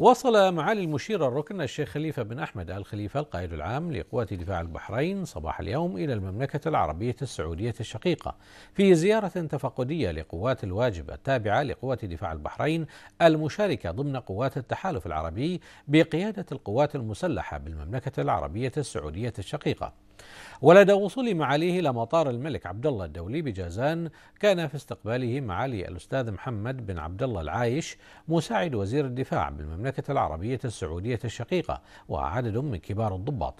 وصل معالي المشير الركن الشيخ خليفة بن أحمد آل خليفة القائد العام لقوات دفاع البحرين صباح اليوم إلى المملكة العربية السعودية الشقيقة في زيارة تفقدية لقوات الواجب التابعة لقوات دفاع البحرين المشاركة ضمن قوات التحالف العربي بقيادة القوات المسلحة بالمملكة العربية السعودية الشقيقة ولدى وصول معاليه إلى مطار الملك عبد الله الدولي بجازان كان في استقباله معالي الأستاذ محمد بن عبد الله العايش مساعد وزير الدفاع بالمملكة العربية السعودية الشقيقة وعدد من كبار الضباط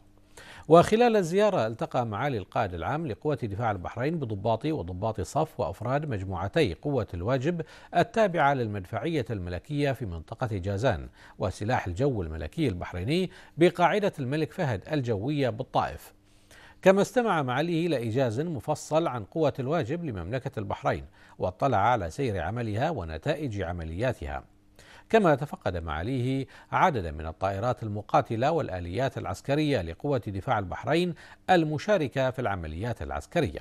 وخلال الزيارة التقى معالي القائد العام لقوة دفاع البحرين بضباط وضباط صف وأفراد مجموعتي قوة الواجب التابعة للمدفعية الملكية في منطقة جازان وسلاح الجو الملكي البحريني بقاعدة الملك فهد الجوية بالطائف كما استمع معاليه إلى إيجاز مفصل عن قوة الواجب لمملكة البحرين واطلع على سير عملها ونتائج عملياتها كما تفقد معاليه عددا من الطائرات المقاتلة والآليات العسكرية لقوة دفاع البحرين المشاركة في العمليات العسكرية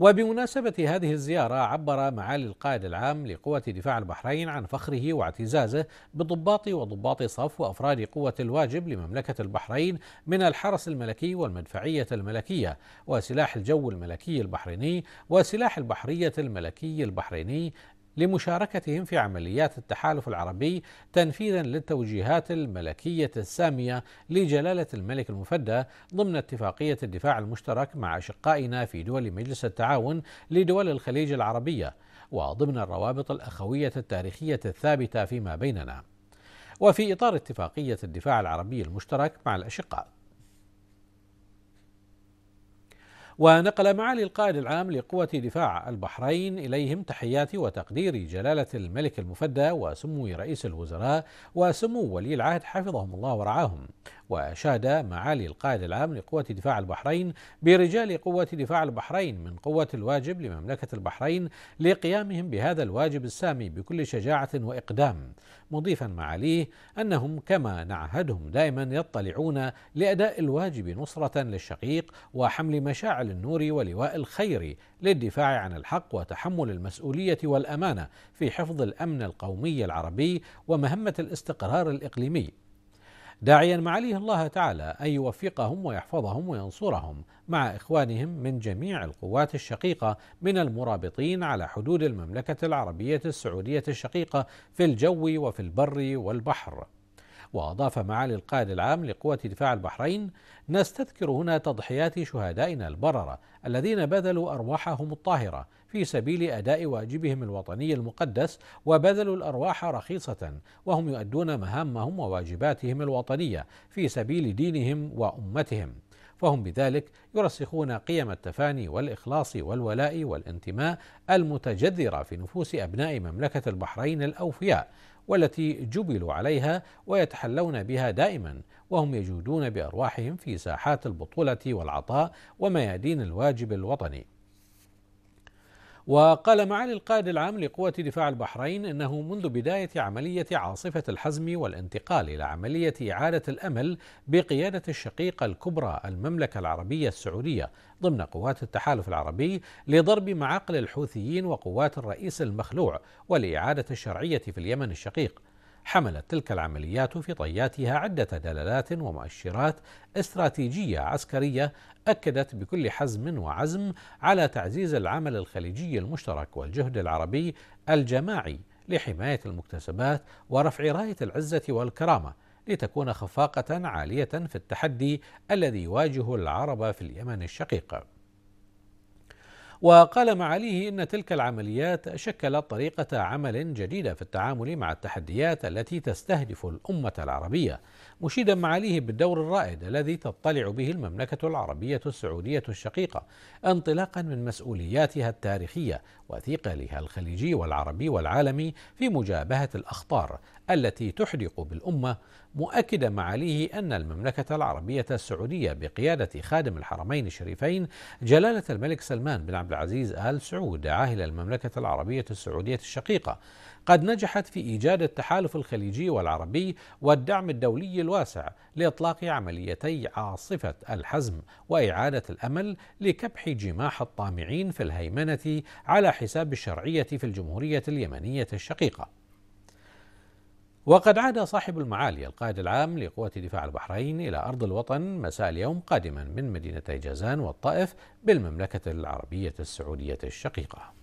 وبمناسبة هذه الزيارة عبر معالي القائد العام لقوة دفاع البحرين عن فخره واعتزازه بضباط وضباط صف وأفراد قوة الواجب لمملكة البحرين من الحرس الملكي والمدفعية الملكية وسلاح الجو الملكي البحريني وسلاح البحرية الملكي البحريني لمشاركتهم في عمليات التحالف العربي تنفيذا للتوجيهات الملكيه الساميه لجلاله الملك المفدى ضمن اتفاقيه الدفاع المشترك مع اشقائنا في دول مجلس التعاون لدول الخليج العربيه وضمن الروابط الاخويه التاريخيه الثابته فيما بيننا. وفي اطار اتفاقيه الدفاع العربي المشترك مع الاشقاء ونقل معالي القائد العام لقوة دفاع البحرين إليهم تحياتي وتقديري جلالة الملك المفدى وسمو رئيس الوزراء وسمو ولي العهد حفظهم الله ورعاهم وأشاد معالي القائد العام لقوة دفاع البحرين برجال قوة دفاع البحرين من قوة الواجب لمملكة البحرين لقيامهم بهذا الواجب السامي بكل شجاعة وإقدام مضيفا معاليه أنهم كما نعهدهم دائما يطلعون لأداء الواجب نصرة للشقيق وحمل مشاعر لجعل النور ولواء الخير للدفاع عن الحق وتحمل المسؤوليه والامانه في حفظ الامن القومي العربي ومهمه الاستقرار الاقليمي داعيا معاليه الله تعالى ان يوفقهم ويحفظهم وينصرهم مع اخوانهم من جميع القوات الشقيقه من المرابطين على حدود المملكه العربيه السعوديه الشقيقه في الجو وفي البر والبحر وأضاف معالي القائد العام لقوات دفاع البحرين نستذكر هنا تضحيات شهدائنا البررة الذين بذلوا أرواحهم الطاهرة في سبيل أداء واجبهم الوطني المقدس وبذلوا الأرواح رخيصة وهم يؤدون مهامهم وواجباتهم الوطنية في سبيل دينهم وأمتهم فهم بذلك يرسخون قيم التفاني والإخلاص والولاء والانتماء المتجذرة في نفوس أبناء مملكة البحرين الأوفياء والتي جبلوا عليها ويتحلون بها دائما وهم يجودون بارواحهم في ساحات البطوله والعطاء وميادين الواجب الوطني وقال معالي القائد العام لقوة دفاع البحرين إنه منذ بداية عملية عاصفة الحزم والانتقال إلى عملية إعادة الأمل بقيادة الشقيقة الكبرى المملكة العربية السعودية ضمن قوات التحالف العربي لضرب معاقل الحوثيين وقوات الرئيس المخلوع ولإعادة الشرعية في اليمن الشقيق حملت تلك العمليات في طياتها عدة دلالات ومؤشرات استراتيجية عسكرية أكدت بكل حزم وعزم على تعزيز العمل الخليجي المشترك والجهد العربي الجماعي لحماية المكتسبات ورفع راية العزة والكرامة لتكون خفاقة عالية في التحدي الذي يواجه العرب في اليمن الشقيق. وقال معاليه إن تلك العمليات شكلت طريقة عمل جديدة في التعامل مع التحديات التي تستهدف الأمة العربية مشيدا معاليه بالدور الرائد الذي تطلع به المملكة العربية السعودية الشقيقة انطلاقا من مسؤولياتها التاريخية وثقلها الخليجي والعربي والعالمي في مجابهة الأخطار التي تحدق بالأمة مؤكدا معاليه أن المملكة العربية السعودية بقيادة خادم الحرمين الشريفين جلالة الملك سلمان بن عبد عبد العزيز آل سعود عاهل المملكة العربية السعودية الشقيقة قد نجحت في إيجاد التحالف الخليجي والعربي والدعم الدولي الواسع لإطلاق عمليتي عاصفة الحزم وإعادة الأمل لكبح جماح الطامعين في الهيمنة على حساب الشرعية في الجمهورية اليمنية الشقيقة وقد عاد صاحب المعالي القائد العام لقوات دفاع البحرين إلى أرض الوطن مساء اليوم قادما من مدينتي جازان والطائف بالمملكة العربية السعودية الشقيقة